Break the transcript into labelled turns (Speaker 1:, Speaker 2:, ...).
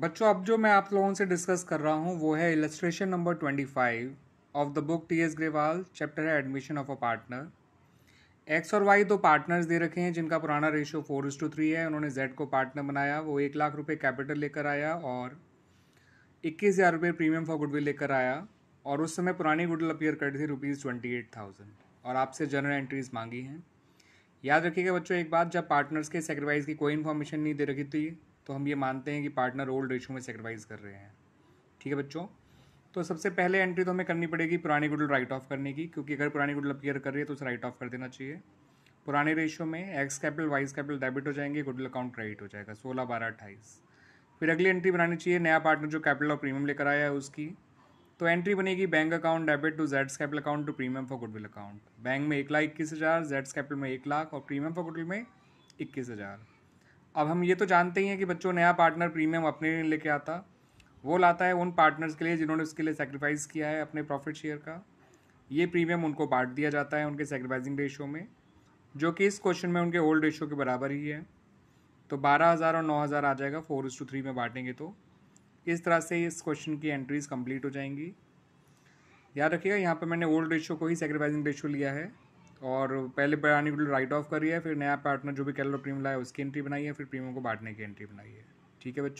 Speaker 1: बच्चों अब जो मैं आप लोगों से डिस्कस कर रहा हूँ वो है illustration number twenty five of the book T S Grewal chapter है admission of a partner x और वाई दो पार्टनर्स दे रखे हैं जिनका पुराना ratio four is to three है उन्होंने जेड को पार्टनर बनाया वो एक लाख रुपये कैपिटल लेकर आया और इक्कीस हज़ार रुपये प्रीमियम फॉर गुडविल लेकर आया और उस समय पुरानी गुडविल अपीयर कर थी रुपीज़ ट्वेंटी एट थाउजेंड और आपसे जनरल एंट्रीज़ मांगी हैं याद रखिएगा बच्चों एक बात जब पार्टनर्स के सेक्रीफाइस की कोई इन्फॉर्मेशन नहीं दे रखी थी तो हम ये मानते हैं कि पार्टनर ओल्ड रेशो में सेक्रीफाइस कर रहे हैं ठीक है बच्चों तो सबसे पहले एंट्री तो हमें करनी पड़ेगी पुरानी गुडल राइट ऑफ करने की क्योंकि अगर पुरानी गुडल अपीयर कर रही है तो उसे राइट ऑफ कर देना चाहिए पुराने रेशियो में x capital Y's capital debit हो जाएंगे गुडल अकाउंट क्रेडिट हो जाएगा सोलह बारह अट्ठाईस फिर अगली एंट्री बनानी चाहिए नया पार्टनर जो कैपिटल और प्रीमियम लेकर आया है उसकी तो एंट्री बनेगी बैंक अकाउंट डेबिट टू जेड्स capital account to premium for goodwill account bank में एक लाख इक्कीस हज़ार जेड्स कैपिटल में एक लाख और प्रीमियम फॉर गुडविल में इक्कीस हज़ार अब हम ये तो जानते ही हैं कि बच्चों नया पार्टनर प्रीमियम अपने लिए लेके आता वो लाता है उन पार्टनर्स के लिए जिन्होंने उसके लिए सेक्रीफाइस किया है अपने प्रॉफिट शेयर का ये प्रीमियम उनको बांट दिया जाता है उनके सेक्रीफाइसिंग रेशो में जो कि इस क्वेश्चन में उनके ओल्ड रेशो के बराबर ही है तो बारह हज़ार और नौ हज़ार आ जाएगा फोर इस टू थ्री में बांटेंगे तो इस तरह से इस क्वेश्चन की एंट्रीज़ कंप्लीट हो जाएंगी याद रखिएगा यहाँ पर मैंने ओल्ड रेशो को ही सेक्रीफाइसिंग रेशो लिया है और पहले पुरानी गुड राइट ऑफ करी है फिर नया पार्टनर जो भी कैलो प्रीमियम लाया उसकी एंट्री बनाई है फिर प्रीमियम को बांटने की एंट्री बनाई है ठीक है बच्चों